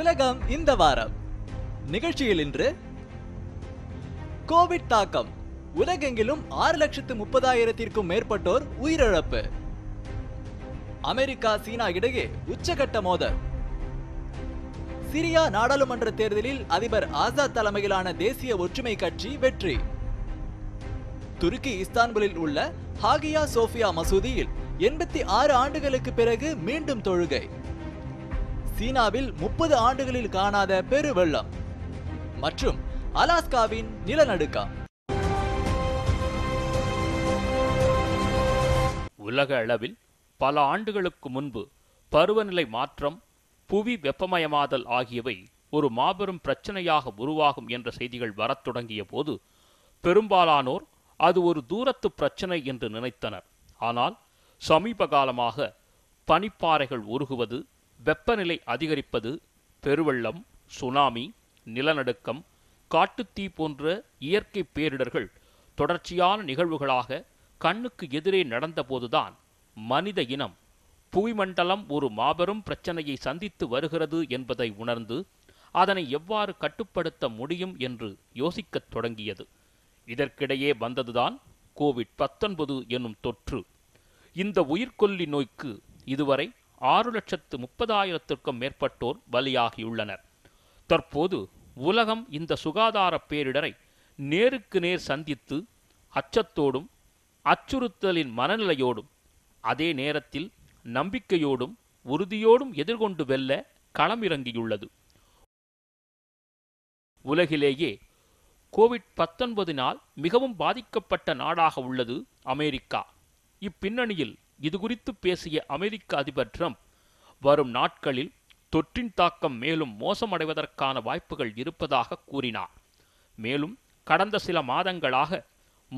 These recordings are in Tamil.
உலகம் இந்த வாரம் நிகழ்ச்சியில் இன்று கோவிட் தாக்கம் உலகெங்கிலும் ஆறு லட்சத்து முப்பதாயிரத்திற்கும் மேற்பட்டோர் உயிரிழப்பு அமெரிக்கா சீனா இடையே உச்சகட்ட மோதல் சிரியா நாடாளுமன்ற தேர்தலில் அதிபர் ஆசாத் தலைமையிலான தேசிய ஒற்றுமை கட்சி வெற்றி துருக்கி இஸ்தான்புலில் உள்ள ஹாகியா சோபியா மசூதியில் எண்பத்தி ஆறு ஆண்டுகளுக்கு பிறகு மீண்டும் தொழுகை சீனாவில் முப்பது ஆண்டுகளில் காணாத பெருவெள்ளம் மற்றும் அலாஸ்காவின் நிலநடுக்கம் உலக அளவில் பல ஆண்டுகளுக்கு முன்பு பருவநிலை மாற்றம் புவி வெப்பமயமாதல் ஆகியவை ஒரு மாபெரும் பிரச்சனையாக உருவாகும் என்ற செய்திகள் வரத் தொடங்கிய போது பெரும்பாலானோர் அது ஒரு தூரத்து பிரச்சனை என்று நினைத்தனர் ஆனால் சமீப காலமாக பனிப்பாறைகள் உருகுவது வெப்பநிலை அதிகரிப்பது பெருவெள்ளம் சுனாமி நிலநடுக்கம் காட்டுத்தீ போன்ற இயற்கை பேரிடர்கள் தொடர்ச்சியான நிகழ்வுகளாக கண்ணுக்கு எதிரே நடந்தபோதுதான் மனித இனம் புவிமண்டலம் ஒரு மாபெரும் பிரச்சனையை சந்தித்து வருகிறது என்பதை உணர்ந்து அதனை எவ்வாறு கட்டுப்படுத்த முடியும் என்று யோசிக்கத் தொடங்கியது இதற்கிடையே வந்ததுதான் கோவிட் பத்தொன்பது என்னும் தொற்று இந்த உயிர்கொல்லி நோய்க்கு இதுவரை ஆறு லட்சத்து முப்பதாயிரத்திற்கும் மேற்பட்டோர் பலியாகியுள்ளனர் தற்போது உலகம் இந்த சுகாதார பேரிடரை நேருக்கு நேர் சந்தித்து அச்சத்தோடும் அச்சுறுத்தலின் மனநிலையோடும் அதே நேரத்தில் நம்பிக்கையோடும் உறுதியோடும் எதிர்கொண்டு வெல்ல களமிறங்கியுள்ளது உலகிலேயே கோவிட் பத்தொன்பதினால் மிகவும் பாதிக்கப்பட்ட நாடாக உள்ளது அமெரிக்கா இப்பின்னணியில் இதுகுறித்து பேசிய அமெரிக்க அதிபர் ட்ரம்ப் வரும் நாட்களில் தொற்றின் தாக்கம் மேலும் மோசமடைவதற்கான வாய்ப்புகள் இருப்பதாக கூறினார் மேலும் கடந்த சில மாதங்களாக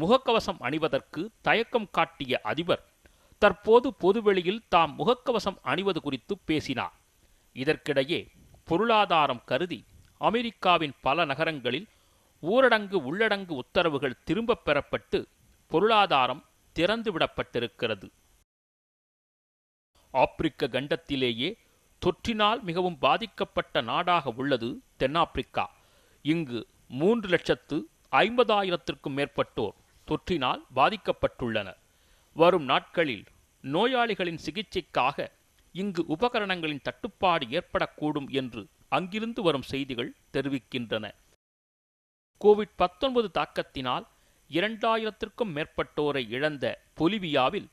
முகக்கவசம் அணிவதற்கு தயக்கம் காட்டிய அதிபர் தற்போது பொதுவெளியில் தாம் முகக்கவசம் அணிவது குறித்து பேசினார் இதற்கிடையே பொருளாதாரம் கருதி அமெரிக்காவின் பல நகரங்களில் ஊரடங்கு உள்ளடங்கு உத்தரவுகள் திரும்பப் பெறப்பட்டு பொருளாதாரம் திறந்துவிடப்பட்டிருக்கிறது ஆப்பிரிக்க கண்டத்திலேயே தொற்றினால் மிகவும் பாதிக்கப்பட்ட நாடாக உள்ளது தென்னாப்பிரிக்கா இங்கு மூன்று லட்சத்து ஐம்பதாயிரத்திற்கும் மேற்பட்டோர் தொற்றினால் பாதிக்கப்பட்டுள்ளனர் வரும் நாட்களில் நோயாளிகளின் சிகிச்சைக்காக இங்கு உபகரணங்களின் தட்டுப்பாடு ஏற்படக்கூடும் என்று அங்கிருந்து வரும் செய்திகள் தெரிவிக்கின்றன கோவிட் பத்தொன்பது தாக்கத்தினால் இரண்டாயிரத்திற்கும் மேற்பட்டோரை இழந்த பொலிவியாவில்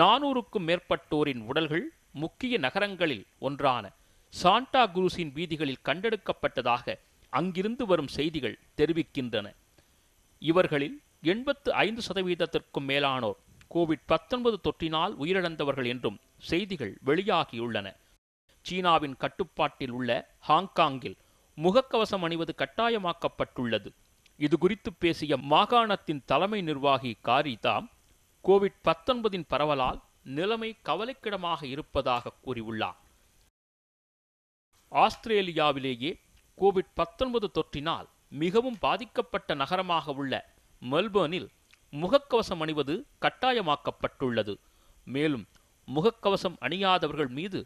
நானூறுக்கும் மேற்பட்டோரின் உடல்கள் முக்கிய நகரங்களில் ஒன்றான சாண்டா குரூஸின் வீதிகளில் கண்டெடுக்கப்பட்டதாக அங்கிருந்து வரும் செய்திகள் தெரிவிக்கின்றன இவர்களில் எண்பத்து ஐந்து சதவீதத்திற்கும் மேலானோர் கோவிட் பத்தொன்பது தொற்றினால் உயிரிழந்தவர்கள் என்றும் செய்திகள் வெளியாகியுள்ளன சீனாவின் கட்டுப்பாட்டில் உள்ள ஹாங்காங்கில் முகக்கவசம் அணிவது கட்டாயமாக்கப்பட்டுள்ளது இது குறித்து பேசிய மாகாணத்தின் தலைமை நிர்வாகி காரிதாம் கோவிட் பத்தொன்பதின் பரவலால் நிலைமை கவலைக்கிடமாக இருப்பதாக கூறியுள்ளார் ஆஸ்திரேலியாவிலேயே கோவிட் பத்தொன்பது தொற்றினால் மிகவும் பாதிக்கப்பட்ட நகரமாக உள்ள மெல்பர்னில் முகக்கவசம் அணிவது கட்டாயமாக்கப்பட்டுள்ளது மேலும் முகக்கவசம் அணியாதவர்கள் மீது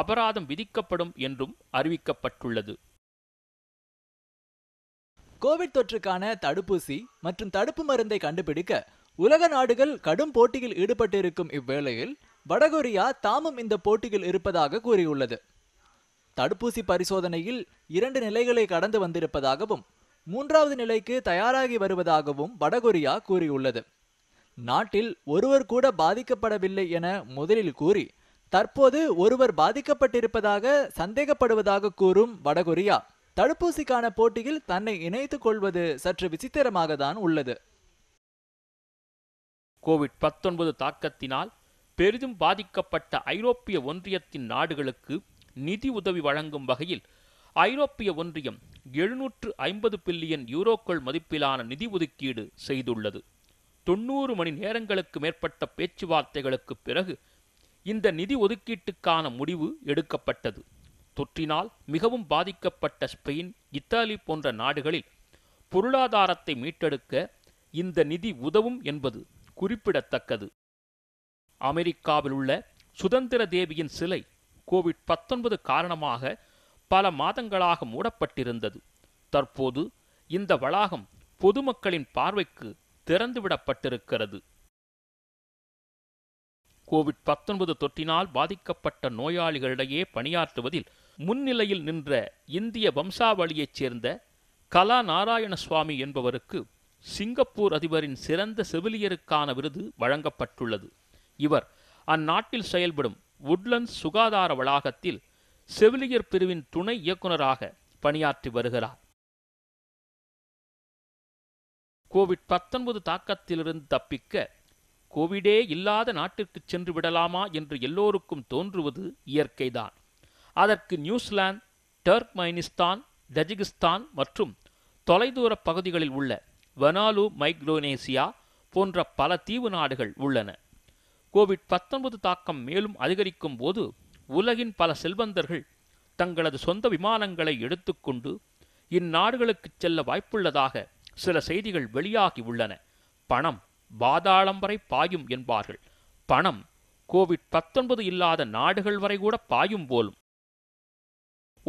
அபராதம் விதிக்கப்படும் என்றும் அறிவிக்கப்பட்டுள்ளது கோவிட் தொற்றுக்கான தடுப்பூசி மற்றும் தடுப்பு மருந்தை கண்டுபிடிக்க உலக நாடுகள் கடும் போட்டியில் ஈடுபட்டிருக்கும் இவ்வேளையில் வடகொரியா தாமும் இந்த போட்டியில் இருப்பதாக கூறியுள்ளது தடுப்பூசி பரிசோதனையில் இரண்டு நிலைகளை கடந்து வந்திருப்பதாகவும் மூன்றாவது நிலைக்கு தயாராகி வருவதாகவும் வடகொரியா கூறியுள்ளது நாட்டில் ஒருவர் கூட பாதிக்கப்படவில்லை என முதலில் கூறி தற்போது ஒருவர் பாதிக்கப்பட்டிருப்பதாக சந்தேகப்படுவதாக கூறும் வடகொரியா தடுப்பூசிக்கான போட்டியில் தன்னை இணைத்துக் கொள்வது சற்று விசித்திரமாக தான் உள்ளது கோவிட் பத்தொன்பது தாக்கத்தினால் பெரிதும் பாதிக்கப்பட்ட ஐரோப்பிய ஒன்றியத்தின் நாடுகளுக்கு நிதி உதவி வழங்கும் வகையில் ஐரோப்பிய ஒன்றியம் எழுநூற்று ஐம்பது பில்லியன் யூரோக்கள் மதிப்பிலான நிதி ஒதுக்கீடு செய்துள்ளது தொண்ணூறு மணி நேரங்களுக்கு மேற்பட்ட பேச்சுவார்த்தைகளுக்கு பிறகு இந்த நிதி ஒதுக்கீட்டுக்கான முடிவு எடுக்கப்பட்டது தொற்றினால் மிகவும் பாதிக்கப்பட்ட ஸ்பெயின் இத்தாலி போன்ற நாடுகளில் பொருளாதாரத்தை மீட்டெடுக்க இந்த நிதி உதவும் என்பது குறிப்பிடத்தக்கது அமெரிக்காவில் உள்ள சுதந்திர தேவியின் சிலை கோவிட் பத்தொன்பது காரணமாக பல மாதங்களாக மூடப்பட்டிருந்தது தற்போது இந்த வளாகம் பொதுமக்களின் பார்வைக்கு திறந்துவிடப்பட்டிருக்கிறது கோவிட் பத்தொன்பது தொற்றினால் பாதிக்கப்பட்ட நோயாளிகளிடையே பணியாற்றுவதில் முன்னிலையில் நின்ற இந்திய வம்சாவளியைச் சேர்ந்த கலா நாராயணசுவாமி என்பவருக்கு சிங்கப்பூர் அதிபரின் சிறந்த செவிலியருக்கான விருது வழங்கப்பட்டுள்ளது இவர் அந்நாட்டில் செயல்படும் உட்லண்ட் சுகாதார வளாகத்தில் செவிலியர் பிரிவின் துணை இயக்குநராக பணியாற்றி வருகிறார் கோவிட் பத்தொன்பது தாக்கத்திலிருந்து தப்பிக்க கோவிடே இல்லாத நாட்டிற்கு சென்று விடலாமா என்று எல்லோருக்கும் தோன்றுவது இயற்கைதான் அதற்கு நியூசிலாந்து டர்க்மைனிஸ்தான் தஜிகிஸ்தான் மற்றும் தொலைதூர பகுதிகளில் உள்ள வனாலு மைக்ரோனேசியா போன்ற பல தீவு நாடுகள் உள்ளன கோவிட் பத்தொன்பது தாக்கம் மேலும் அதிகரிக்கும் போது உலகின் பல செல்வந்தர்கள் தங்களது சொந்த விமானங்களை எடுத்துக்கொண்டு இந்நாடுகளுக்கு செல்ல வாய்ப்புள்ளதாக சில செய்திகள் வெளியாகி உள்ளன பணம் பாதாளம் வரை பாயும் என்பார்கள் பணம் கோவிட் பத்தொன்பது இல்லாத நாடுகள் வரை கூட பாயும் போலும்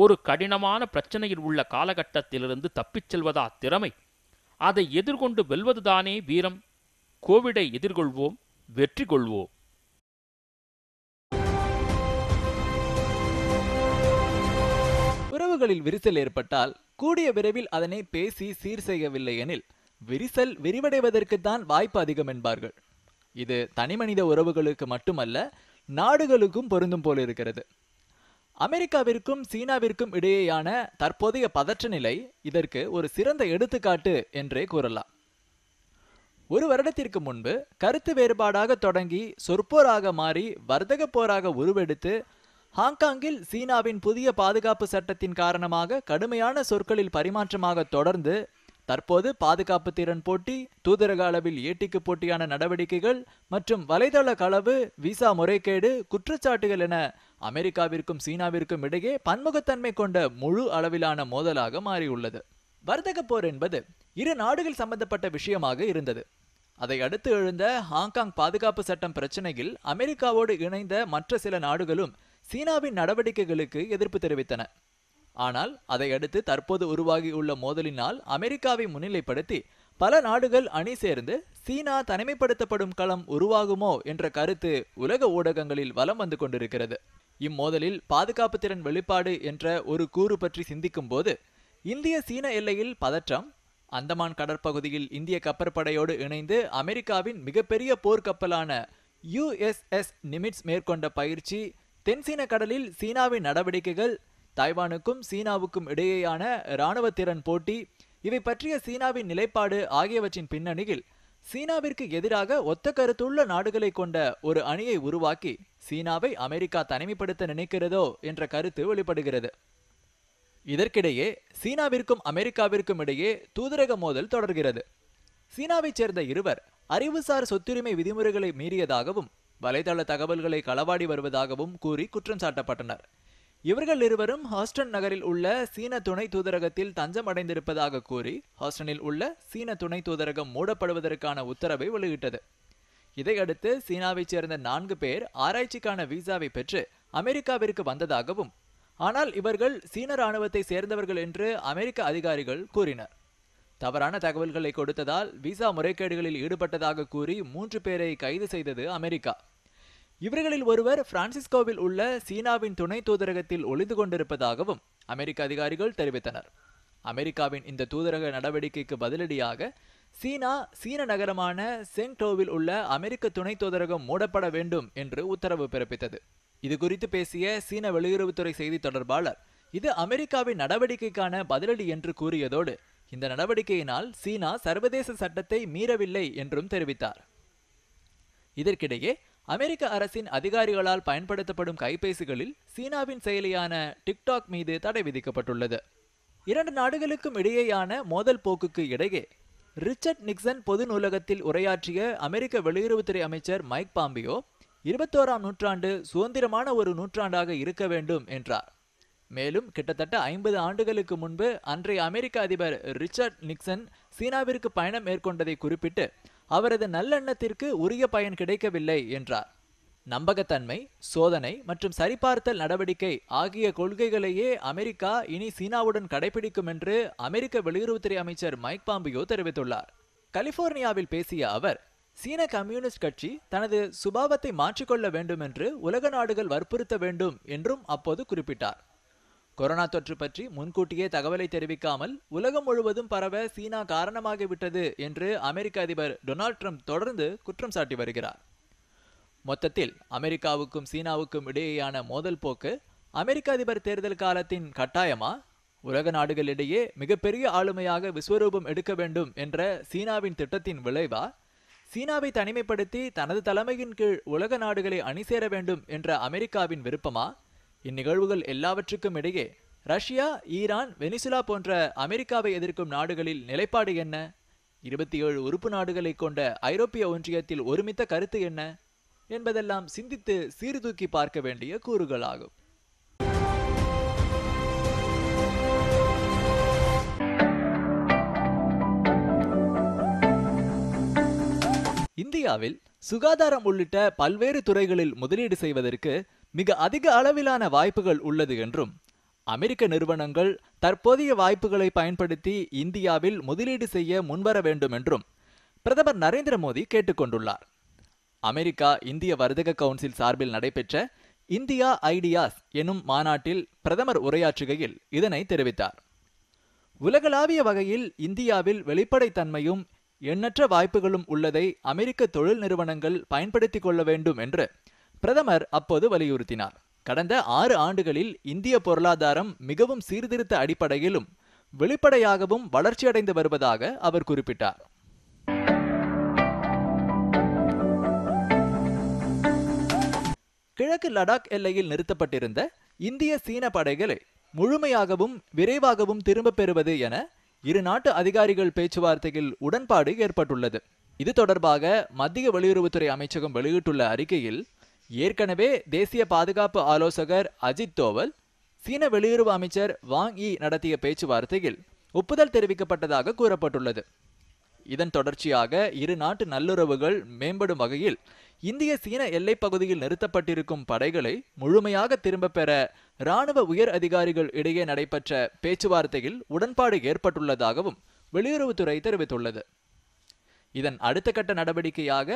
ஒரு கடினமான பிரச்சனையில் உள்ள காலகட்டத்திலிருந்து தப்பிச் செல்வதா திறமை அதை எதிர்கொண்டு வெல்வதுதானே வீரம் கோவிடை எதிர்கொள்வோம் வெற்றி கொள்வோம் உறவுகளில் விரிசல் ஏற்பட்டால் கூடிய விரைவில் அதனை பேசி சீர் செய்யவில்லை எனில் விரிசல் விரிவடைவதற்குத்தான் வாய்ப்பு அதிகம் என்பார்கள் இது தனிமனித உறவுகளுக்கு மட்டுமல்ல நாடுகளுக்கும் பொருந்தும் போல இருக்கிறது அமெரிக்காவிற்கும் சீனாவிற்கும் இடையேயான தற்போதைய பதற்ற நிலை இதற்கு ஒரு சிறந்த எடுத்துக்காட்டு என்றே கூறலாம் ஒரு வருடத்திற்கு முன்பு கருத்து வேறுபாடாக தொடங்கி சொற்போராக மாறி வர்த்தக போராக உருவெடுத்து ஹாங்காங்கில் சீனாவின் புதிய பாதுகாப்பு சட்டத்தின் காரணமாக கடுமையான சொற்களில் பரிமாற்றமாக தொடர்ந்து தற்போது பாதுகாப்பு திறன் போட்டி தூதரக அளவில் ஏட்டிக்கு போட்டியான நடவடிக்கைகள் மற்றும் வலைதள களவு விசா முறைகேடு குற்றச்சாட்டுகள் என அமெரிக்காவிற்கும் சீனாவிற்கும் இடையே பன்முகத்தன்மை கொண்ட முழு அளவிலான மோதலாக மாறியுள்ளது வர்த்தக போர் என்பது இரு நாடுகள் சம்பந்தப்பட்ட விஷயமாக இருந்தது அதை அடுத்து எழுந்த ஹாங்காங் பாதுகாப்பு சட்டம் பிரச்சனையில் அமெரிக்காவோடு இணைந்த மற்ற சில நாடுகளும் சீனாவின் நடவடிக்கைகளுக்கு எதிர்ப்பு தெரிவித்தன ஆனால் அதையடுத்து தற்போது உருவாகியுள்ள மோதலினால் அமெரிக்காவை முன்னிலைப்படுத்தி பல நாடுகள் அணி சேர்ந்து சீனா தனிமைப்படுத்தப்படும் களம் உருவாகுமோ என்ற கருத்து உலக ஊடகங்களில் வலம் வந்து கொண்டிருக்கிறது இம்மோதலில் பாதுகாப்பு திறன் வெளிப்பாடு என்ற ஒரு கூறு பற்றி சிந்திக்கும் போது இந்திய சீன எல்லையில் பதற்றம் அந்தமான் கடற்பகுதியில் இந்திய கப்பற்படையோடு இணைந்து அமெரிக்காவின் மிகப்பெரிய போர்க்கப்பலான யுஎஸ்எஸ் நிமிட்ஸ் மேற்கொண்ட பயிற்சி தென்சீன கடலில் சீனாவின் நடவடிக்கைகள் தாய்வானுக்கும் சீனாவுக்கும் இடையேயான இராணுவ திறன் போட்டி இவை பற்றிய சீனாவின் நிலைப்பாடு ஆகியவற்றின் பின்னணியில் சீனாவிற்கு எதிராக ஒத்த கருத்துள்ள நாடுகளை கொண்ட ஒரு அணியை உருவாக்கி சீனாவை அமெரிக்கா தனிமைப்படுத்த நினைக்கிறதோ என்ற கருத்து வெளிப்படுகிறது இதற்கிடையே சீனாவிற்கும் அமெரிக்காவிற்கும் இடையே தூதரக மோதல் தொடர்கிறது சீனாவைச் சேர்ந்த இருவர் அறிவுசார் சொத்துரிமை விதிமுறைகளை மீறியதாகவும் வலைதள தகவல்களை களவாடி வருவதாகவும் கூறி குற்றம் சாட்டப்பட்டனர் இவர்கள் இருவரும் ஹாஸ்டன் நகரில் உள்ள சீன துணை தூதரகத்தில் தஞ்சம் அடைந்திருப்பதாக கூறி ஹாஸ்டனில் உள்ள சீன துணை தூதரகம் மூடப்படுவதற்கான உத்தரவை வெளியிட்டது இதையடுத்து சீனாவைச் சேர்ந்த நான்கு பேர் ஆராய்ச்சிக்கான விசாவை பெற்று அமெரிக்காவிற்கு வந்ததாகவும் ஆனால் இவர்கள் சீன ராணுவத்தை சேர்ந்தவர்கள் என்று அமெரிக்க அதிகாரிகள் கூறினர் தவறான தகவல்களை கொடுத்ததால் விசா முறைகேடுகளில் ஈடுபட்டதாக கூறி மூன்று பேரை கைது செய்தது அமெரிக்கா இவர்களில் ஒருவர் பிரான்சிஸ்கோவில் உள்ள சீனாவின் துணை தூதரகத்தில் ஒளிந்து கொண்டிருப்பதாகவும் அமெரிக்க அதிகாரிகள் தெரிவித்தனர் அமெரிக்காவின் இந்த தூதரக நடவடிக்கைக்கு பதிலடியாக சீனா சீன நகரமான செங்டோவில் உள்ள அமெரிக்க துணை தூதரகம் மூடப்பட வேண்டும் என்று உத்தரவு பிறப்பித்தது இது குறித்து பேசிய சீன வெளியுறவுத்துறை செய்தி தொடர்பாளர் இது அமெரிக்காவின் நடவடிக்கைக்கான பதிலடி என்று கூறியதோடு இந்த நடவடிக்கையினால் சீனா சர்வதேச சட்டத்தை மீறவில்லை என்றும் தெரிவித்தார் இதற்கிடையே அமெரிக்க அரசின் அதிகாரிகளால் பயன்படுத்தப்படும் கைபேசிகளில் சீனாவின் செயலியான டிக்டாக் மீது தடை விதிக்கப்பட்டுள்ளது இரண்டு நாடுகளுக்கும் இடையேயான மோதல் போக்குக்கு இடையே ரிச்சர்ட் நிக்சன் பொது நூலகத்தில் உரையாற்றிய அமெரிக்க வெளியுறவுத்துறை அமைச்சர் மைக் பாம்பியோ இருபத்தோராம் நூற்றாண்டு சுதந்திரமான ஒரு நூற்றாண்டாக இருக்க வேண்டும் என்றார் மேலும் கிட்டத்தட்ட ஐம்பது ஆண்டுகளுக்கு முன்பு அன்றைய அமெரிக்க அதிபர் ரிச்சர்ட் நிக்சன் சீனாவிற்கு பயணம் மேற்கொண்டதை குறிப்பிட்டு அவரது நல்லெண்ணத்திற்கு உரிய பயன் கிடைக்கவில்லை என்றார் நம்பகத்தன்மை சோதனை மற்றும் சரிபார்த்தல் நடவடிக்கை ஆகிய கொள்கைகளையே அமெரிக்கா இனி சீனாவுடன் கடைபிடிக்கும் என்று அமெரிக்க வெளியுறவுத்துறை அமைச்சர் மைக் பாம்பியோ தெரிவித்துள்ளார் கலிபோர்னியாவில் பேசிய அவர் சீன கம்யூனிஸ்ட் கட்சி தனது சுபாவத்தை மாற்றிக்கொள்ள வேண்டும் என்று உலக நாடுகள் வற்புறுத்த வேண்டும் என்றும் அப்போது குறிப்பிட்டார் கொரோனா தொற்று பற்றி முன்கூட்டியே தகவலை தெரிவிக்காமல் உலகம் முழுவதும் பரவ சீனா காரணமாகிவிட்டது என்று அமெரிக்க அதிபர் டொனால்ட் ட்ரம்ப் தொடர்ந்து குற்றம் சாட்டி வருகிறார் மொத்தத்தில் அமெரிக்காவுக்கும் சீனாவுக்கும் இடையேயான மோதல் போக்கு அமெரிக்க அதிபர் தேர்தல் காலத்தின் கட்டாயமா உலக நாடுகளிடையே மிகப்பெரிய ஆளுமையாக விஸ்வரூபம் எடுக்க வேண்டும் என்ற சீனாவின் திட்டத்தின் விளைவா சீனாவை தனிமைப்படுத்தி தனது தலைமையின் கீழ் உலக நாடுகளை அணி சேர வேண்டும் என்ற அமெரிக்காவின் விருப்பமா இந்நிகழ்வுகள் எல்லாவற்றுக்கும் இடையே ரஷ்யா ஈரான் வெனிசுலா போன்ற அமெரிக்காவை எதிர்க்கும் நாடுகளில் நிலைப்பாடு என்ன இருபத்தி ஏழு உறுப்பு நாடுகளை கொண்ட ஐரோப்பிய ஒன்றியத்தில் ஒருமித்த கருத்து என்ன என்பதெல்லாம் சிந்தித்து சீர்தூக்கி பார்க்க வேண்டிய கூறுகளாகும் இந்தியாவில் சுகாதாரம் உள்ளிட்ட பல்வேறு துறைகளில் முதலீடு செய்வதற்கு மிக அதிக அளவிலான வாய்ப்புகள் உள்ளது என்றும் அமெரிக்க நிறுவனங்கள் தற்போதைய வாய்ப்புகளை பயன்படுத்தி இந்தியாவில் முதலீடு செய்ய முன்வர வேண்டும் என்றும் பிரதமர் நரேந்திர மோடி கேட்டுக்கொண்டுள்ளார் அமெரிக்கா இந்திய வர்த்தக கவுன்சில் சார்பில் நடைபெற்ற இந்தியா ஐடியாஸ் எனும் மாநாட்டில் பிரதமர் உரையாற்றுகையில் இதனை தெரிவித்தார் உலகளாவிய வகையில் இந்தியாவில் வெளிப்படைத்தன்மையும் எண்ணற்ற வாய்ப்புகளும் உள்ளதை அமெரிக்க தொழில் நிறுவனங்கள் பயன்படுத்திக் கொள்ள வேண்டும் என்று பிரதமர் அப்போது வலியுறுத்தினார் கடந்த ஆறு ஆண்டுகளில் இந்திய பொருளாதாரம் மிகவும் சீர்திருத்த அடிப்படையிலும் வெளிப்படையாகவும் வளர்ச்சியடைந்து வருவதாக அவர் குறிப்பிட்டார் கிழக்கு லடாக் எல்லையில் நிறுத்தப்பட்டிருந்த இந்திய சீன படைகளை முழுமையாகவும் விரைவாகவும் திரும்பப் பெறுவது என இரு நாட்டு அதிகாரிகள் பேச்சுவார்த்தையில் உடன்பாடு ஏற்பட்டுள்ளது இது தொடர்பாக மத்திய வெளியுறவுத்துறை அமைச்சகம் வெளியிட்டுள்ள அறிக்கையில் ஏற்கனவே தேசிய பாதுகாப்பு ஆலோசகர் அஜித் தோவல் சீன வெளியுறவு அமைச்சர் வாங் இ நடத்திய பேச்சுவார்த்தையில் ஒப்புதல் தெரிவிக்கப்பட்டதாக கூறப்பட்டுள்ளது இதன் தொடர்ச்சியாக இரு நாட்டு நல்லுறவுகள் மேம்படும் வகையில் இந்திய சீன எல்லைப் பகுதியில் நிறுத்தப்பட்டிருக்கும் படைகளை முழுமையாக திரும்ப பெற இராணுவ உயர் அதிகாரிகள் இடையே நடைபெற்ற பேச்சுவார்த்தையில் உடன்பாடு ஏற்பட்டுள்ளதாகவும் வெளியுறவுத்துறை தெரிவித்துள்ளது இதன் அடுத்த கட்ட நடவடிக்கையாக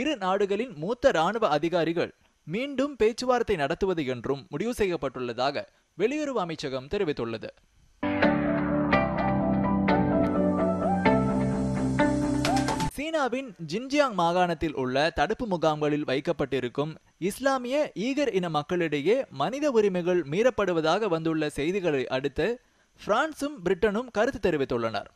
இரு நாடுகளின் மூத்த ராணுவ அதிகாரிகள் மீண்டும் பேச்சுவார்த்தை நடத்துவது என்றும் முடிவு செய்யப்பட்டுள்ளதாக வெளியுறவு அமைச்சகம் தெரிவித்துள்ளது சீனாவின் ஜின்ஜியாங் மாகாணத்தில் உள்ள தடுப்பு முகாம்களில் வைக்கப்பட்டிருக்கும் இஸ்லாமிய ஈகர் இன மக்களிடையே மனித உரிமைகள் மீறப்படுவதாக வந்துள்ள செய்திகளை அடுத்து பிரான்சும் பிரிட்டனும் கருத்து தெரிவித்துள்ளனர்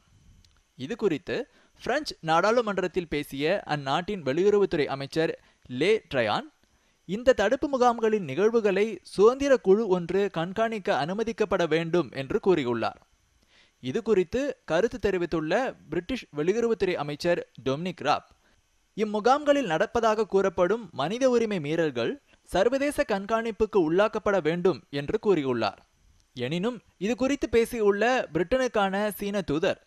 இது குறித்து பிரெஞ்சு நாடாளுமன்றத்தில் பேசிய அந்நாட்டின் வெளியுறவுத்துறை அமைச்சர் லே ட்ரயான் இந்த தடுப்பு முகாம்களின் நிகழ்வுகளை சுதந்திர குழு ஒன்று கண்காணிக்க அனுமதிக்கப்பட வேண்டும் என்று கூறியுள்ளார் இது குறித்து கருத்து தெரிவித்துள்ள பிரிட்டிஷ் வெளியுறவுத்துறை அமைச்சர் டொமினிக் ராப் இம்முகாம்களில் நடப்பதாக கூறப்படும் மனித உரிமை மீறல்கள் சர்வதேச கண்காணிப்புக்கு உள்ளாக்கப்பட வேண்டும் என்று கூறியுள்ளார் எனினும் இது குறித்து பேசியுள்ள பிரிட்டனுக்கான சீன தூதர்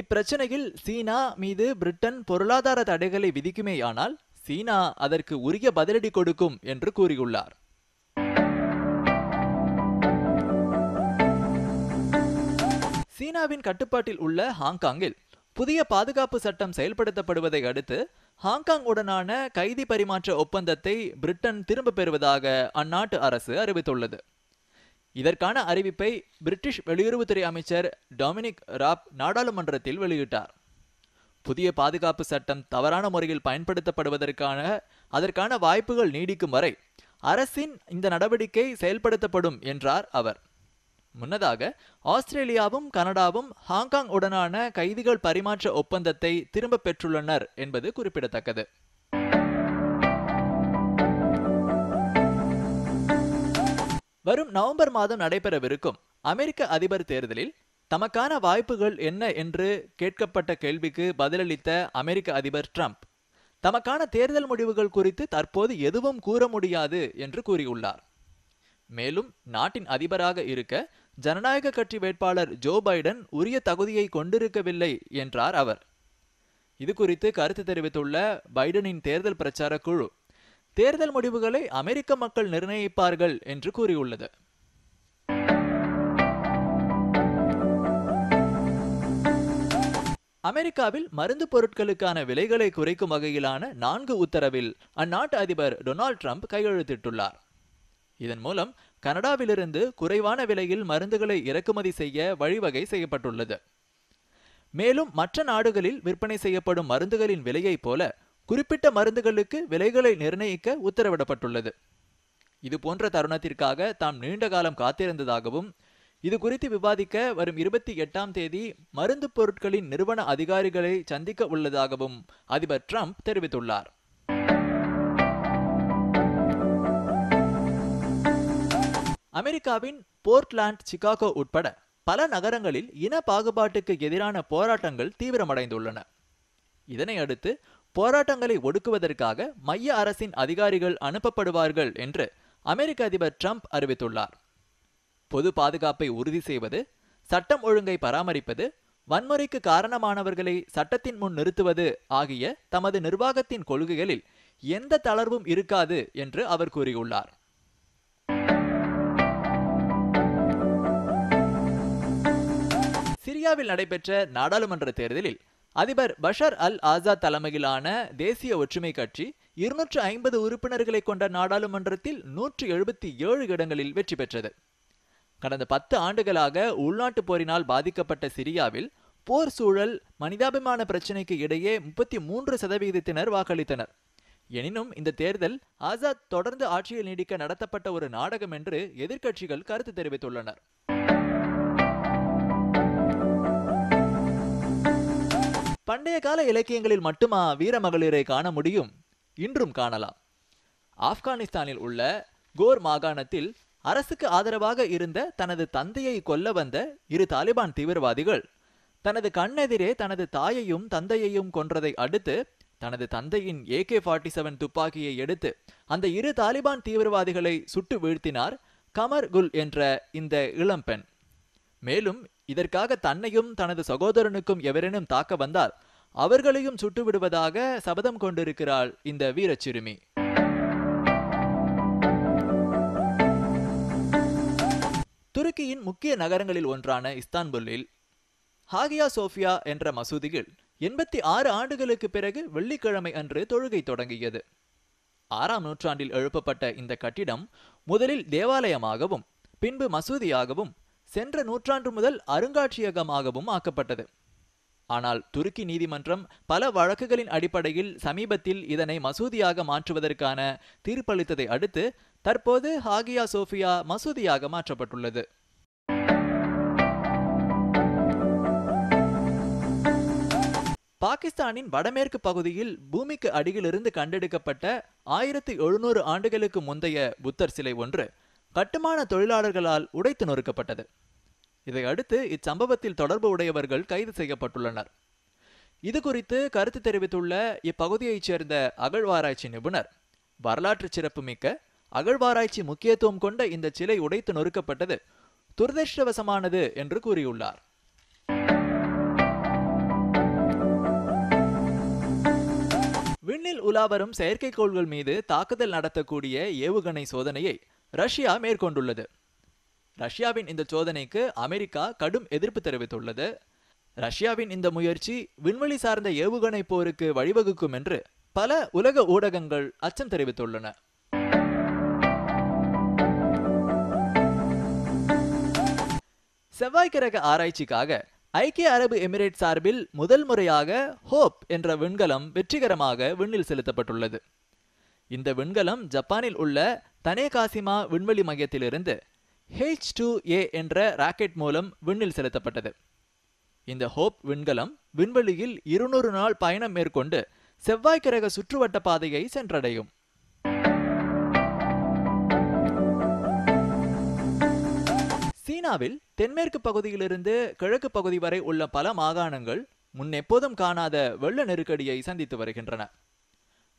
இப்பிரச்சனையில் சீனா மீது பிரிட்டன் பொருளாதார தடைகளை விதிக்குமேயானால் சீனா அதற்கு உரிய பதிலடி கொடுக்கும் என்று கூறியுள்ளார் சீனாவின் கட்டுப்பாட்டில் உள்ள ஹாங்காங்கில் புதிய பாதுகாப்பு சட்டம் செயல்படுத்தப்படுவதை அடுத்து ஹாங்காங் உடனான கைதி பரிமாற்ற ஒப்பந்தத்தை பிரிட்டன் திரும்ப பெறுவதாக அந்நாட்டு அரசு அறிவித்துள்ளது இதற்கான அறிவிப்பை பிரிட்டிஷ் வெளியுறவுத்துறை அமைச்சர் டொமினிக் ராப் நாடாளுமன்றத்தில் வெளியிட்டார் புதிய பாதுகாப்பு சட்டம் தவறான முறையில் பயன்படுத்தப்படுவதற்கான அதற்கான வாய்ப்புகள் நீடிக்கும் வரை அரசின் இந்த நடவடிக்கை செயல்படுத்தப்படும் என்றார் அவர் முன்னதாக ஆஸ்திரேலியாவும் கனடாவும் ஹாங்காங் உடனான கைதிகள் பரிமாற்ற ஒப்பந்தத்தை திரும்ப பெற்றுள்ளனர் என்பது குறிப்பிடத்தக்கது வரும் நவம்பர் மாதம் நடைபெறவிருக்கும் அமெரிக்க அதிபர் தேர்தலில் தமக்கான வாய்ப்புகள் என்ன என்று கேட்கப்பட்ட கேள்விக்கு பதிலளித்த அமெரிக்க அதிபர் ட்ரம்ப் தமக்கான தேர்தல் முடிவுகள் குறித்து தற்போது எதுவும் கூற முடியாது என்று கூறியுள்ளார் மேலும் நாட்டின் அதிபராக இருக்க ஜனநாயக கட்சி வேட்பாளர் ஜோ பைடன் உரிய தகுதியை கொண்டிருக்கவில்லை என்றார் அவர் இது குறித்து கருத்து தெரிவித்துள்ள பைடனின் தேர்தல் பிரச்சார குழு தேர்தல் முடிவுகளை அமெரிக்க மக்கள் நிர்ணயிப்பார்கள் என்று கூறியுள்ளது அமெரிக்காவில் மருந்து பொருட்களுக்கான விலைகளை குறைக்கும் வகையிலான நான்கு உத்தரவில் அந்நாட்டு அதிபர் டொனால்ட் ட்ரம்ப் கையெழுத்திட்டுள்ளார் இதன் மூலம் கனடாவிலிருந்து குறைவான விலையில் மருந்துகளை இறக்குமதி செய்ய வழிவகை செய்யப்பட்டுள்ளது மேலும் மற்ற நாடுகளில் விற்பனை செய்யப்படும் மருந்துகளின் விலையைப் போல குறிப்பிட்ட மருந்துகளுக்கு விலைகளை நிர்ணயிக்க உத்தரவிடப்பட்டுள்ளது இது போன்ற தருணத்திற்காக தாம் நீண்ட காலம் காத்திருந்ததாகவும் இது குறித்து விவாதிக்க வரும் இருபத்தி எட்டாம் தேதி மருந்து பொருட்களின் நிறுவன அதிகாரிகளை சந்திக்க உள்ளதாகவும் அதிபர் ட்ரம்ப் தெரிவித்துள்ளார் அமெரிக்காவின் போர்ட்லாண்ட் சிகாகோ உட்பட பல நகரங்களில் இன பாகுபாட்டுக்கு எதிரான போராட்டங்கள் தீவிரமடைந்துள்ளன இதனை அடுத்து போராட்டங்களை ஒடுக்குவதற்காக மைய அரசின் அதிகாரிகள் அனுப்பப்படுவார்கள் என்று அமெரிக்க அதிபர் ட்ரம்ப் அறிவித்துள்ளார் பொது பாதுகாப்பை உறுதி செய்வது சட்டம் ஒழுங்கை பராமரிப்பது வன்முறைக்கு காரணமானவர்களை சட்டத்தின் முன் நிறுத்துவது ஆகிய தமது நிர்வாகத்தின் கொள்கைகளில் எந்த தளர்வும் இருக்காது என்று அவர் கூறியுள்ளார் சிரியாவில் நடைபெற்ற நாடாளுமன்ற தேர்தலில் அதிபர் பஷர் அல் ஆசாத் தலைமையிலான தேசிய ஒற்றுமை கட்சி இருநூற்று ஐம்பது உறுப்பினர்களை கொண்ட நாடாளுமன்றத்தில் நூற்று எழுபத்தி ஏழு இடங்களில் வெற்றி பெற்றது கடந்த பத்து ஆண்டுகளாக உள்நாட்டு போரினால் பாதிக்கப்பட்ட சிரியாவில் போர் சூழல் மனிதாபிமான பிரச்சினைக்கு இடையே முப்பத்தி மூன்று சதவிகிதத்தினர் வாக்களித்தனர் எனினும் இந்த தேர்தல் ஆசாத் தொடர்ந்து ஆட்சியில் நீடிக்க நடத்தப்பட்ட ஒரு நாடகம் என்று எதிர்க்கட்சிகள் கருத்து தெரிவித்துள்ளனர் பண்டைய கால இலக்கியங்களில் மட்டுமா வீரமகளிரை காண முடியும் இன்றும் காணலாம் ஆப்கானிஸ்தானில் உள்ள கோர் மாகாணத்தில் அரசுக்கு ஆதரவாக இருந்த தனது தந்தையை கொல்ல வந்த இரு தாலிபான் தீவிரவாதிகள் தனது கண்ணெதிரே தனது தாயையும் தந்தையையும் கொன்றதை அடுத்து தனது தந்தையின் கே ஃபார்ட்டி செவன் துப்பாக்கியை எடுத்து அந்த இரு தாலிபான் தீவிரவாதிகளை சுட்டு வீழ்த்தினார் கமர் குல் என்ற இந்த இளம்பெண் மேலும் இதற்காக தன்னையும் தனது சகோதரனுக்கும் எவரேனும் தாக்க வந்தால் அவர்களையும் சுட்டுவிடுவதாக சபதம் கொண்டிருக்கிறாள் இந்த வீரச்சிறுமி துருக்கியின் முக்கிய நகரங்களில் ஒன்றான இஸ்தான்புல்லில் ஹாகியா சோஃபியா என்ற மசூதியில் எண்பத்தி ஆறு ஆண்டுகளுக்கு பிறகு வெள்ளிக்கிழமை அன்று தொழுகை தொடங்கியது ஆறாம் நூற்றாண்டில் எழுப்பப்பட்ட இந்த கட்டிடம் முதலில் தேவாலயமாகவும் பின்பு மசூதியாகவும் சென்ற நூற்றாண்டு முதல் அருங்காட்சியகமாகவும் ஆக்கப்பட்டது ஆனால் துருக்கி நீதிமன்றம் பல வழக்குகளின் அடிப்படையில் சமீபத்தில் இதனை மசூதியாக மாற்றுவதற்கான தீர்ப்பளித்ததை அடுத்து தற்போது ஹாகியா சோஃபியா மசூதியாக மாற்றப்பட்டுள்ளது பாகிஸ்தானின் வடமேற்கு பகுதியில் பூமிக்கு அடியிலிருந்து கண்டெடுக்கப்பட்ட ஆயிரத்தி எழுநூறு ஆண்டுகளுக்கு முந்தைய புத்தர் சிலை ஒன்று கட்டுமான தொழிலாளர்களால் உடைத்து நொறுக்கப்பட்டது இதையடுத்து இச்சம்பவத்தில் தொடர்பு உடையவர்கள் கைது செய்யப்பட்டுள்ளனர் இது குறித்து கருத்து தெரிவித்துள்ள இப்பகுதியைச் சேர்ந்த அகழ்வாராய்ச்சி நிபுணர் வரலாற்று சிறப்புமிக்க அகழ்வாராய்ச்சி முக்கியத்துவம் கொண்ட இந்த சிலை உடைத்து நொறுக்கப்பட்டது துரதிருஷ்டவசமானது என்று கூறியுள்ளார் விண்ணில் உலாவரும் செயற்கைக்கோள்கள் மீது தாக்குதல் நடத்தக்கூடிய ஏவுகணை சோதனையை ரஷ்யா மேற்கொண்டுள்ளது ரஷ்யாவின் இந்த சோதனைக்கு அமெரிக்கா கடும் எதிர்ப்பு தெரிவித்துள்ளது ரஷ்யாவின் இந்த முயற்சி விண்வெளி சார்ந்த ஏவுகணை போருக்கு வழிவகுக்கும் என்று பல உலக ஊடகங்கள் அச்சம் தெரிவித்துள்ளன செவ்வாய் கிரக ஆராய்ச்சிக்காக ஐக்கிய அரபு எமிரேட் சார்பில் முதல் முறையாக ஹோப் என்ற விண்கலம் வெற்றிகரமாக விண்ணில் செலுத்தப்பட்டுள்ளது இந்த விண்கலம் ஜப்பானில் உள்ள தனேகாசிமா விண்வெளி மையத்திலிருந்து ஹெச் டூ ஏ என்ற ராக்கெட் மூலம் விண்ணில் செலுத்தப்பட்டது இந்த ஹோப் விண்கலம் விண்வெளியில் இருநூறு நாள் பயணம் மேற்கொண்டு செவ்வாய் கிரக சுற்றுவட்ட பாதையை சென்றடையும் சீனாவில் தென்மேற்கு பகுதியிலிருந்து கிழக்கு பகுதி வரை உள்ள பல மாகாணங்கள் முன்னெப்போதும் காணாத வெள்ள நெருக்கடியை சந்தித்து வருகின்றன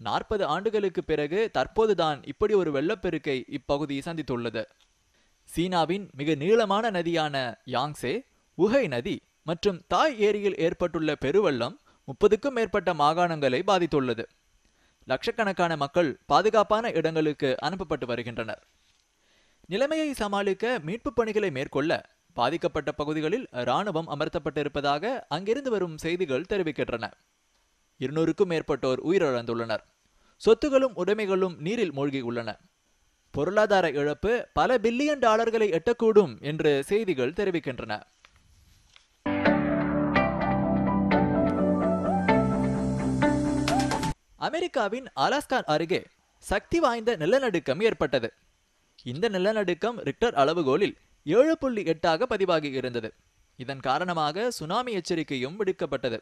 நாற்பது ஆண்டுகளுக்கு பிறகு தற்போதுதான் இப்படி ஒரு வெள்ளப்பெருக்கை இப்பகுதி சந்தித்துள்ளது சீனாவின் மிக நீளமான நதியான யாங்ஸே உகை நதி மற்றும் தாய் ஏரியில் ஏற்பட்டுள்ள பெருவெள்ளம் முப்பதுக்கும் மேற்பட்ட மாகாணங்களை பாதித்துள்ளது லட்சக்கணக்கான மக்கள் பாதுகாப்பான இடங்களுக்கு அனுப்பப்பட்டு வருகின்றனர் நிலைமையை சமாளிக்க மீட்புப் பணிகளை மேற்கொள்ள பாதிக்கப்பட்ட பகுதிகளில் இராணுவம் அமர்த்தப்பட்டிருப்பதாக அங்கிருந்து வரும் செய்திகள் தெரிவிக்கின்றன இருநூறுக்கும் மேற்பட்டோர் உயிரிழந்துள்ளனர் சொத்துகளும் உடைமைகளும் நீரில் மூழ்கி உள்ளன பொருளாதார இழப்பு பல பில்லியன் டாலர்களை எட்டக்கூடும் என்று செய்திகள் தெரிவிக்கின்றன அமெரிக்காவின் அலாஸ்கா அருகே சக்தி வாய்ந்த நிலநடுக்கம் ஏற்பட்டது இந்த நிலநடுக்கம் ரிக்டர் அளவுகோலில் ஏழு புள்ளி எட்டாக பதிவாகி இருந்தது இதன் காரணமாக சுனாமி எச்சரிக்கையும் விடுக்கப்பட்டது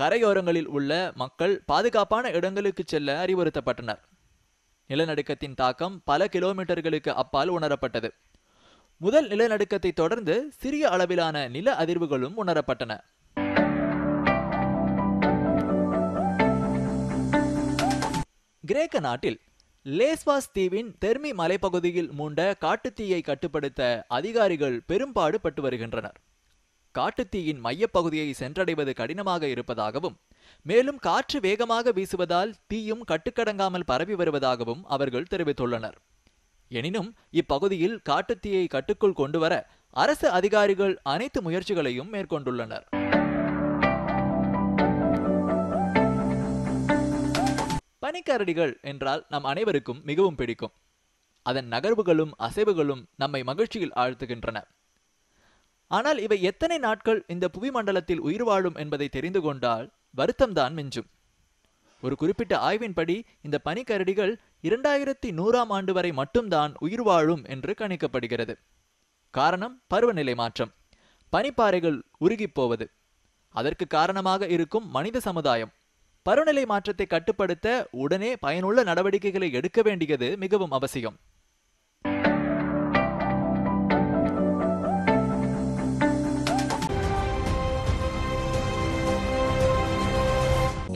கரையோரங்களில் உள்ள மக்கள் பாதுகாப்பான இடங்களுக்கு செல்ல அறிவுறுத்தப்பட்டனர் நிலநடுக்கத்தின் தாக்கம் பல கிலோமீட்டர்களுக்கு அப்பால் உணரப்பட்டது முதல் நிலநடுக்கத்தை தொடர்ந்து சிறிய அளவிலான நில அதிர்வுகளும் உணரப்பட்டன கிரேக்க நாட்டில் லேஸ்வாஸ் தீவின் தெர்மி மலைப்பகுதியில் மூண்ட காட்டுத்தீயை கட்டுப்படுத்த அதிகாரிகள் பெரும்பாடு பட்டு வருகின்றனர் காட்டுத்தீயின் மையப்பகுதியை சென்றடைவது கடினமாக இருப்பதாகவும் மேலும் காற்று வேகமாக வீசுவதால் தீயும் கட்டுக்கடங்காமல் பரவி வருவதாகவும் அவர்கள் தெரிவித்துள்ளனர் எனினும் இப்பகுதியில் காட்டுத்தீயை கட்டுக்குள் கொண்டுவர அரசு அதிகாரிகள் அனைத்து முயற்சிகளையும் மேற்கொண்டுள்ளனர் பனிக்கரடிகள் என்றால் நம் அனைவருக்கும் மிகவும் பிடிக்கும் அதன் நகர்வுகளும் அசைவுகளும் நம்மை மகிழ்ச்சியில் ஆழ்த்துகின்றன ஆனால் இவை எத்தனை நாட்கள் இந்த புவி மண்டலத்தில் உயிர் வாழும் என்பதை தெரிந்து கொண்டால் வருத்தம்தான் மிஞ்சும் ஒரு குறிப்பிட்ட ஆய்வின்படி இந்த பனிக்கரடிகள் இரண்டாயிரத்தி நூறாம் ஆண்டு வரை மட்டும்தான் உயிர் வாழும் என்று கணிக்கப்படுகிறது காரணம் பருவநிலை மாற்றம் பனிப்பாறைகள் உருகிப்போவது அதற்கு காரணமாக இருக்கும் மனித சமுதாயம் பருவநிலை மாற்றத்தை கட்டுப்படுத்த உடனே பயனுள்ள நடவடிக்கைகளை எடுக்க வேண்டியது மிகவும் அவசியம்